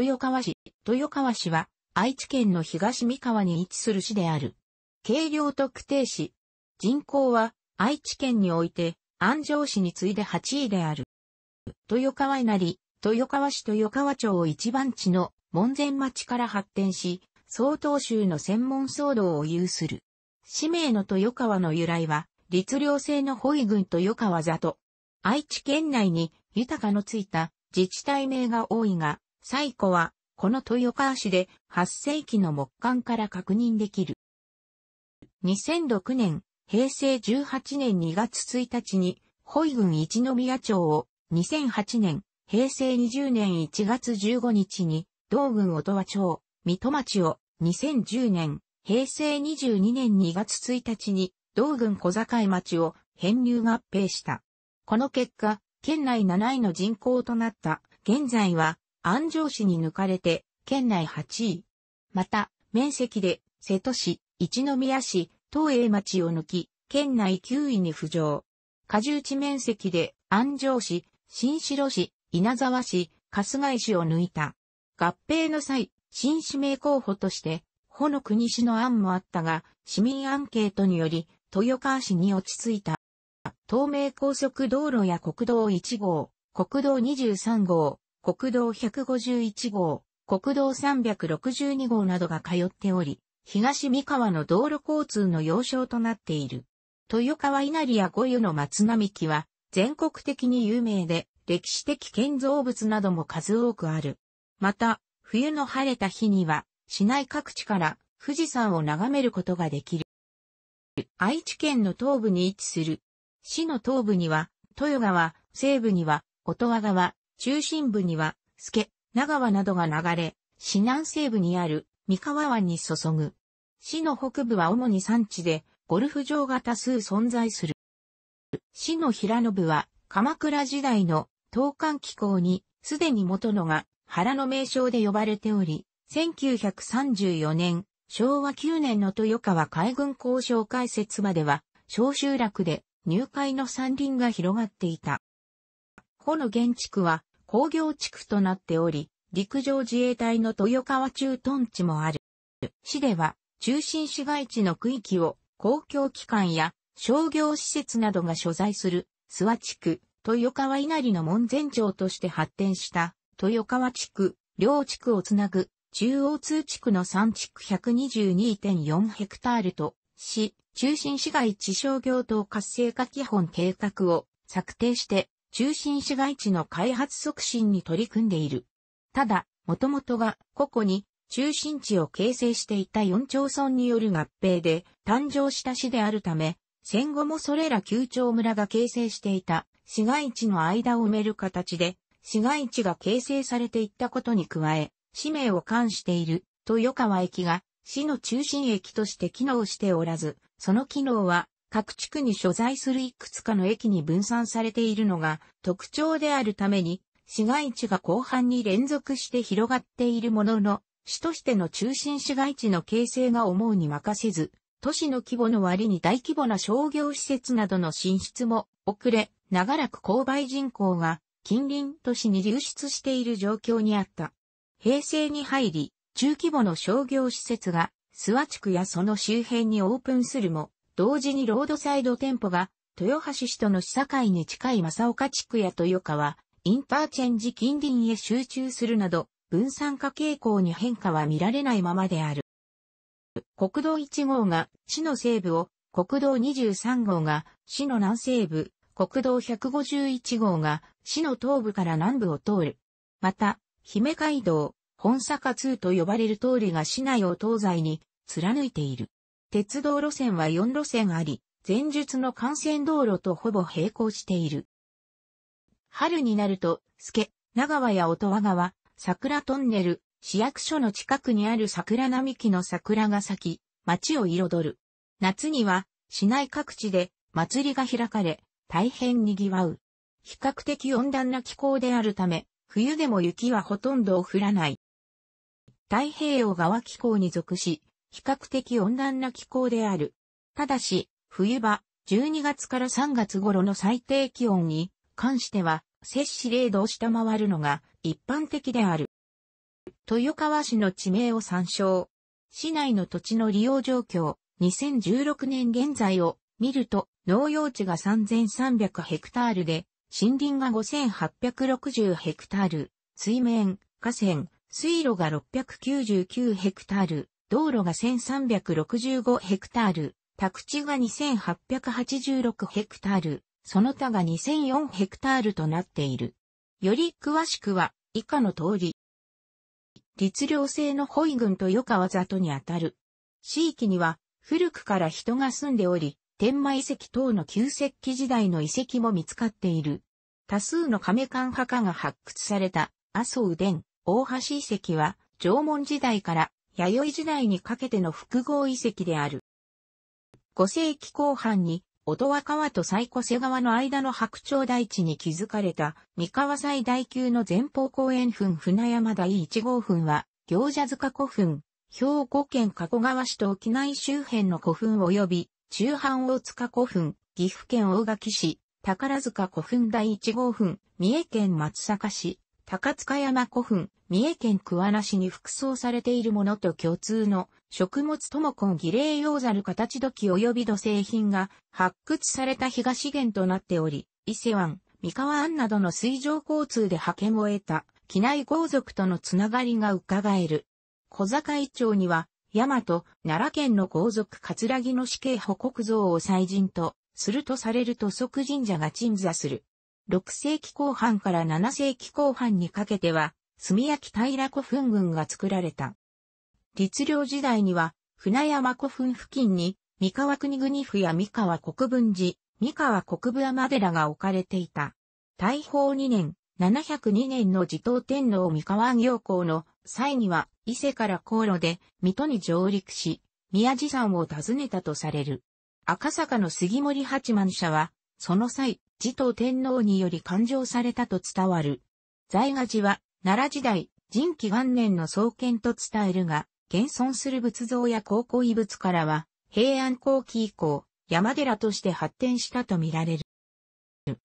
豊川市。豊川市は愛知県の東三河に位置する市である。軽量特定市。人口は愛知県において安城市に次いで8位である。豊川稲荷、豊川市豊川町を一番地の門前町から発展し、総統州の専門騒動を有する。氏名の豊川の由来は、律令制の保育軍豊川里。愛知県内に豊かのついた自治体名が多いが、最古は、この豊川市で8世紀の木簡から確認できる。2006年、平成18年2月1日に、保井郡一宮町を、2008年、平成20年1月15日に、道郡音羽町、水戸町を、2010年、平成22年2月1日に、道郡小境町を編入合併した。この結果、県内7位の人口となった、現在は安城市に抜かれて、県内8位。また、面積で、瀬戸市、一宮市、東栄町を抜き、県内9位に浮上。果重地面積で、安城市、新城市、稲沢市、春日井市を抜いた。合併の際、新指名候補として、ほの国市の案もあったが、市民アンケートにより、豊川市に落ち着いた。東名高速道路や国道1号、国道23号、国道151号、国道362号などが通っており、東三河の道路交通の要衝となっている。豊川稲荷や五湯の松並木は全国的に有名で歴史的建造物なども数多くある。また、冬の晴れた日には市内各地から富士山を眺めることができる。愛知県の東部に位置する。市の東部には豊川、西部には音羽川、中心部には、助、長川などが流れ、市南西部にある三河湾に注ぐ。市の北部は主に山地で、ゴルフ場が多数存在する。市の平野部は、鎌倉時代の東韓気候に、すでに元のが原の名称で呼ばれており、1934年、昭和9年の豊川海軍交渉開設までは、小集落で入海の山林が広がっていた。この原区は、工業地区となっており、陸上自衛隊の豊川駐屯地もある。市では、中心市街地の区域を公共機関や商業施設などが所在する諏訪地区、豊川稲荷の門前町として発展した豊川地区、両地区をつなぐ中央通地区の3地区122.4ヘクタールと市、中心市街地商業等活性化基本計画を策定して中心市街地の開発促進に取り組んでいる。ただ、もともとが個々に中心地を形成していた4町村による合併で誕生した市であるため、戦後もそれら9町村が形成していた市街地の間を埋める形で、市街地が形成されていったことに加え、市名を冠している豊川駅が市の中心駅として機能しておらず、その機能は各地区に所在するいくつかの駅に分散されているのが特徴であるために、市街地が広範に連続して広がっているものの、市としての中心市街地の形成が思うに任せず、都市の規模の割に大規模な商業施設などの進出も遅れ、長らく購買人口が近隣都市に流出している状況にあった。平成に入り、中規模の商業施設が、諏訪地区やその周辺にオープンするも、同時にロードサイド店舗が、豊橋市との市境に近い正岡地区や豊川、インターチェンジ近隣へ集中するなど、分散化傾向に変化は見られないままである。国道1号が市の西部を、国道23号が市の南西部、国道151号が市の東部から南部を通る。また、姫街道、本坂2と呼ばれる通りが市内を東西に貫いている。鉄道路線は4路線あり、前述の幹線道路とほぼ並行している。春になると、助、長和や音羽川、桜トンネル、市役所の近くにある桜並木の桜が咲き、街を彩る。夏には、市内各地で祭りが開かれ、大変賑わう。比較的温暖な気候であるため、冬でも雪はほとんど降らない。太平洋側気候に属し、比較的温暖な気候である。ただし、冬場、12月から3月頃の最低気温に関しては、摂氏0度を下回るのが一般的である。豊川市の地名を参照。市内の土地の利用状況、2016年現在を見ると、農用地が3300ヘクタールで、森林が5860ヘクタール、水面、河川、水路が699ヘクタール、道路が1365ヘクタール、宅地が2886ヘクタール、その他が2004ヘクタールとなっている。より詳しくは以下の通り。律令制のホイ郡と与川里にあたる。地域には古くから人が住んでおり、天満遺跡等の旧石器時代の遺跡も見つかっている。多数の亀館墓が発掘された、麻生殿、大橋遺跡は、縄文時代から弥生時代にかけての複合遺跡である。5世紀後半に、音羽川と最古瀬川の間の白鳥大地に築かれた、三河祭大級の前方公園墳船山第一号墳は、行者塚古墳、兵庫県加古川市と沖内周辺の古墳及び、中半大塚古墳、岐阜県大垣市、宝塚古墳第一号墳、三重県松阪市、高塚山古墳、三重県桑名市に服装されているものと共通の食物トモコン儀礼用ざる形土器及び土製品が発掘された東源となっており、伊勢湾、三河湾などの水上交通で派遣を得た機内豪族とのつながりが伺える。小坂井町には、大和、奈良県の豪族葛城の死刑捕国像を祭神と、するとされると即神社が鎮座する。6世紀後半から7世紀後半にかけては、炭焼き平古墳群が作られた。律令時代には、船山古墳付近に、三河国国府や三河国分寺、三河国部山寺が置かれていた。大宝2年、702年の持統天皇三河行幸の際には、伊勢から航路で水戸に上陸し、宮地山を訪ねたとされる。赤坂の杉森八幡社は、その際、持統天皇により勘定されたと伝わる。在賀寺は、奈良時代、神器元年の創建と伝えるが、現存する仏像や考古遺物からは、平安後期以降、山寺として発展したとみられる。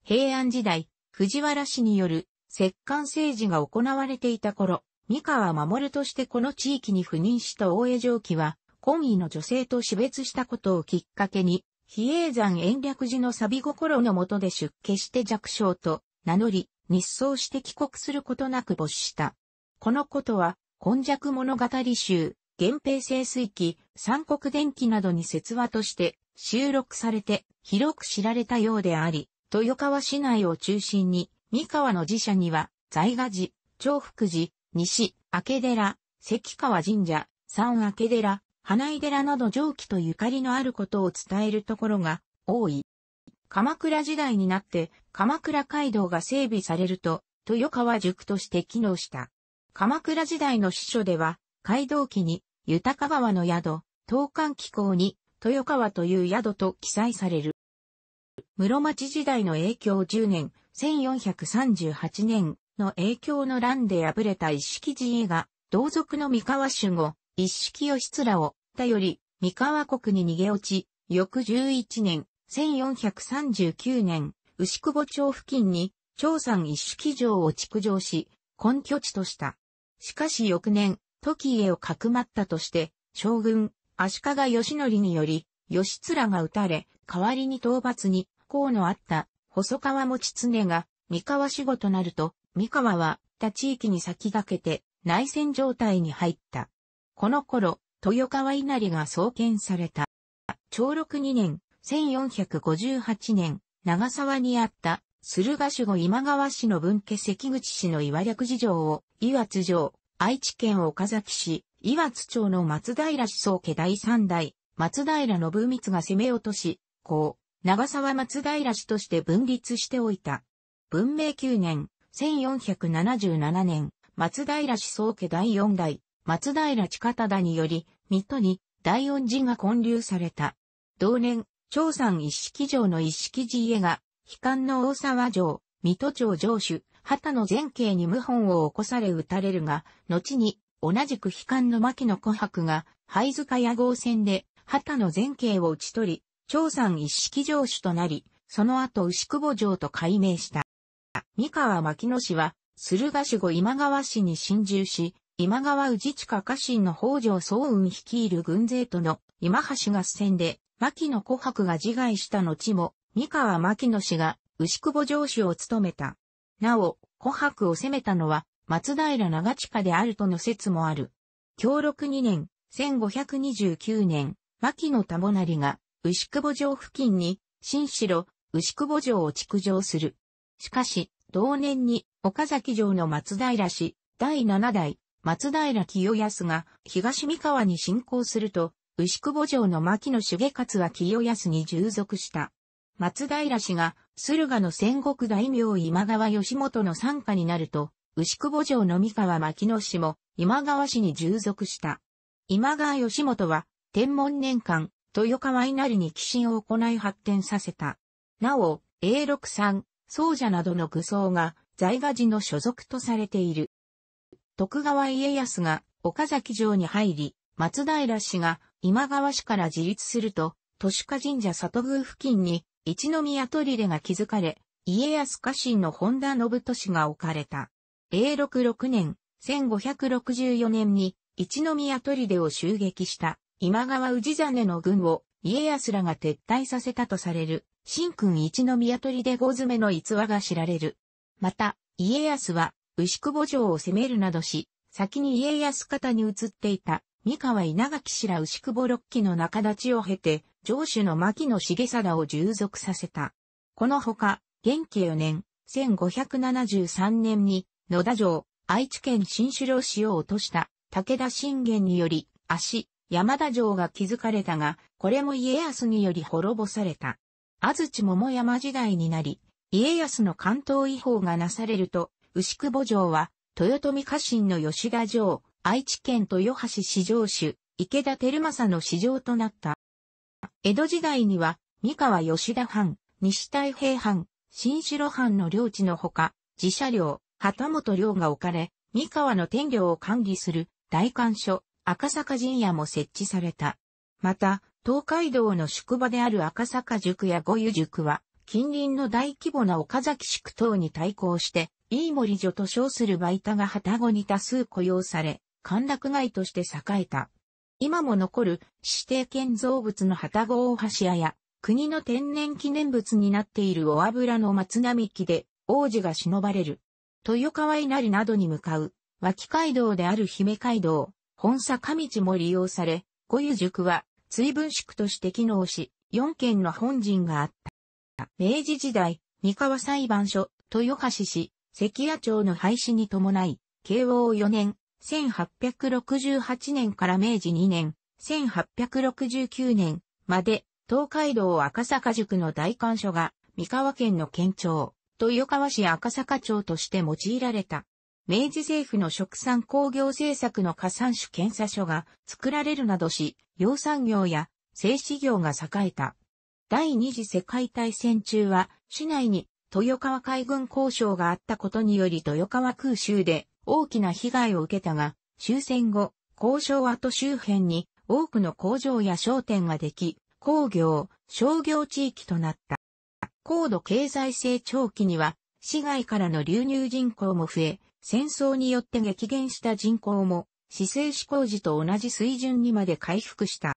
平安時代、藤原氏による、摂関政治が行われていた頃、三河守としてこの地域に赴任した大江上記は、婚姻の女性と死別したことをきっかけに、比叡山延暦寺の錆心のもとで出家して弱小と名乗り、日葬して帰国することなく没した。このことは、根弱物語集、源平清水記、三国伝記などに説話として収録されて広く知られたようであり、豊川市内を中心に、三河の寺社には、在賀寺、長福寺、西、明寺、関川神社、三明寺、花井寺など上記とゆかりのあることを伝えるところが多い。鎌倉時代になって鎌倉街道が整備されると豊川塾として機能した。鎌倉時代の司書では街道記に豊川の宿、東関機構に豊川という宿と記載される。室町時代の影響10年、1438年の影響の乱で敗れた一式寺へが同族の三河守護、一式義らを、頼り、三河国に逃げ落ち、翌11年、1439年、牛久保町付近に、長山一式城を築城し、根拠地とした。しかし翌年、時家をかくまったとして、将軍、足利義則により、義面が討たれ、代わりに討伐に、功のあった、細川持常が、三河守護となると、三河は、他地域に先駆けて、内戦状態に入った。この頃、豊川稲荷が創建された。長禄2年、1458年、長沢にあった、駿河守護今川氏の分家関口氏の岩略事情を、岩津城、愛知県岡崎市、岩津町の松平氏宗家第三代、松平信光が攻め落とし、こう、長沢松平氏として分立しておいた。文明9年、1477年、松平氏宗家第四代、松平近忠により、水戸に大恩寺が建立された。同年、長山一式城の一式寺家が、悲観の大沢城、水戸城城主、旗の前景に謀反を起こされ撃たれるが、後に、同じく悲観の牧野琥珀が、灰塚屋号戦で、旗の前景を打ち取り、長山一式城主となり、その後牛久保城と改名した。三河牧野氏は、駿河守護今川氏に侵入し、今川氏地下家臣の北条総雲率いる軍勢との今橋合戦で、牧野古白が自害した後も、三河牧野氏が牛久保城主を務めた。なお、古白を攻めたのは松平長近であるとの説もある。協禄2年、1529年、牧野田成が牛久保城付近に新城、牛久保城を築城する。しかし、同年に岡崎城の松平氏、第7代、松平清康が東三河に侵攻すると、牛久保城の牧野重勝は清康に従属した。松平氏が駿河の戦国大名今川義元の参加になると、牛久保城の三河牧野氏も今川氏に従属した。今川義元は天文年間、豊川稲荷に寄進を行い発展させた。なお、永禄三、宗者などの具装が在賀寺の所属とされている。徳川家康が岡崎城に入り、松平氏が今川氏から自立すると、都市家神社里宮付近に一宮砦が築かれ、家康家臣の本田信利が置かれた。永禄6年、1564年に一宮砦を襲撃した今川氏真の軍を家康らが撤退させたとされる新君一宮砦五詰めの逸話が知られる。また、家康は牛久保城を攻めるなどし、先に家康方に移っていた、三河稲垣氏ら牛久保六期の仲立ちを経て、城主の牧野重貞を従属させた。このほか、元慶4年、1573年に、野田城、愛知県新城領市を落とした、武田信玄により、足、山田城が築かれたが、これも家康により滅ぼされた。安土桃山時代になり、家康の関東違法がなされると、牛久保城は、豊臣家臣の吉田城、愛知県豊橋市城主、池田輝政の市城となった。江戸時代には、三河吉田藩、西太平藩、新城藩の領地のほか、自社領、旗本領が置かれ、三河の天領を管理する大官所、赤坂陣屋も設置された。また、東海道の宿場である赤坂塾や五湯塾は、近隣の大規模な岡崎宿等に対抗して、飯森所と称するバイタが旗子に多数雇用され、歓楽街として栄えた。今も残る指定建造物の旗子大橋屋や、国の天然記念物になっているお油の松並木で王子が忍ばれる。豊川稲荷などに向かう、脇街道である姫街道、本坂道も利用され、五湯塾は追分宿として機能し、4軒の本陣があった。明治時代、三河裁判所、豊橋市、関谷町の廃止に伴い、慶応4年、1868年から明治2年、1869年まで、東海道赤坂塾の大官所が、三河県の県庁、豊川市赤坂町として用いられた。明治政府の食産工業政策の加算種検査所が作られるなどし、養産業や製紙業が栄えた。第二次世界大戦中は、市内に豊川海軍交渉があったことにより豊川空襲で大きな被害を受けたが、終戦後、交渉跡周辺に多くの工場や商店ができ、工業、商業地域となった。高度経済成長期には、市外からの流入人口も増え、戦争によって激減した人口も、市政施工時と同じ水準にまで回復した。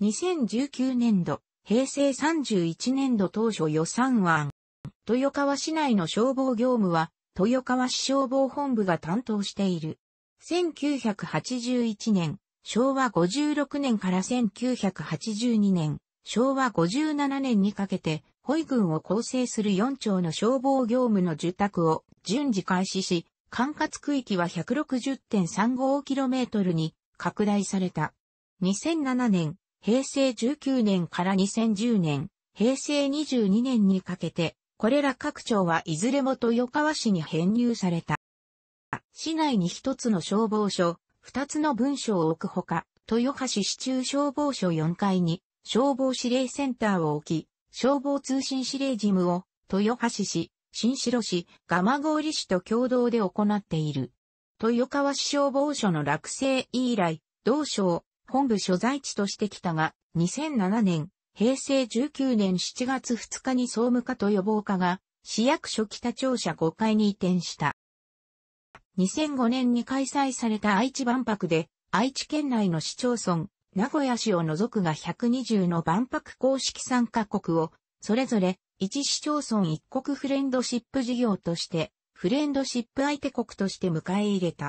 2019年度、平成31年度当初予算案。豊川市内の消防業務は、豊川市消防本部が担当している。1981年、昭和56年から1982年、昭和57年にかけて、保育群を構成する4町の消防業務の住宅を順次開始し、管轄区域は 160.35km に拡大された。2007年、平成19年から2010年、平成22年にかけて、これら各町はいずれも豊川市に編入された。市内に一つの消防署、二つの文書を置くほか、豊橋市中消防署4階に消防指令センターを置き、消防通信指令事務を豊橋市、新城市、蒲郡市と共同で行っている。豊川市消防署の落成以来、同省、本部所在地としてきたが、2007年、平成19年7月2日に総務課と予防課が、市役所北庁舎5階に移転した。2005年に開催された愛知万博で、愛知県内の市町村、名古屋市を除くが120の万博公式参加国を、それぞれ、一市町村一国フレンドシップ事業として、フレンドシップ相手国として迎え入れた。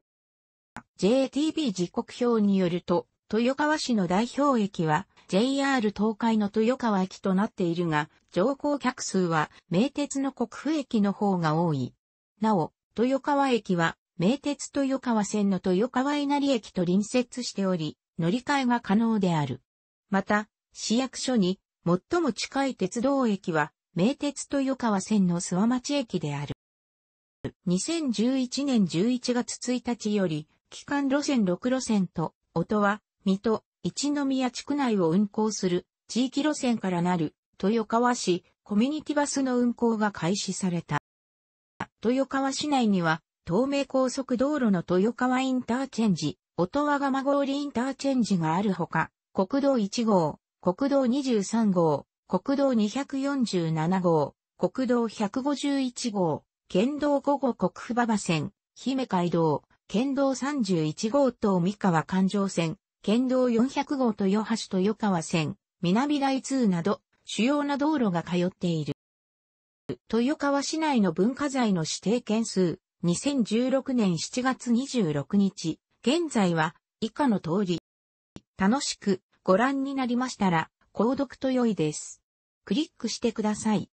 JTB 時刻表によると、豊川市の代表駅は JR 東海の豊川駅となっているが、乗降客数は名鉄の国府駅の方が多い。なお、豊川駅は名鉄豊川線の豊川稲荷駅と隣接しており、乗り換えが可能である。また、市役所に最も近い鉄道駅は名鉄豊川線の諏訪町駅である。2011年11月1日より、期間路線6路線と、音は水戸、一宮地区内を運行する地域路線からなる豊川市コミュニティバスの運行が開始された。豊川市内には東名高速道路の豊川インターチェンジ、音羽釜郡インターチェンジがあるほか、国道1号、国道23号、国道247号、国道151号、県道5号国府馬場線、姫街道、県道31号と三河環状線、県道400号豊橋と豊川線、南台通など、主要な道路が通っている。豊川市内の文化財の指定件数、2016年7月26日、現在は以下の通り。楽しくご覧になりましたら、購読と良いです。クリックしてください。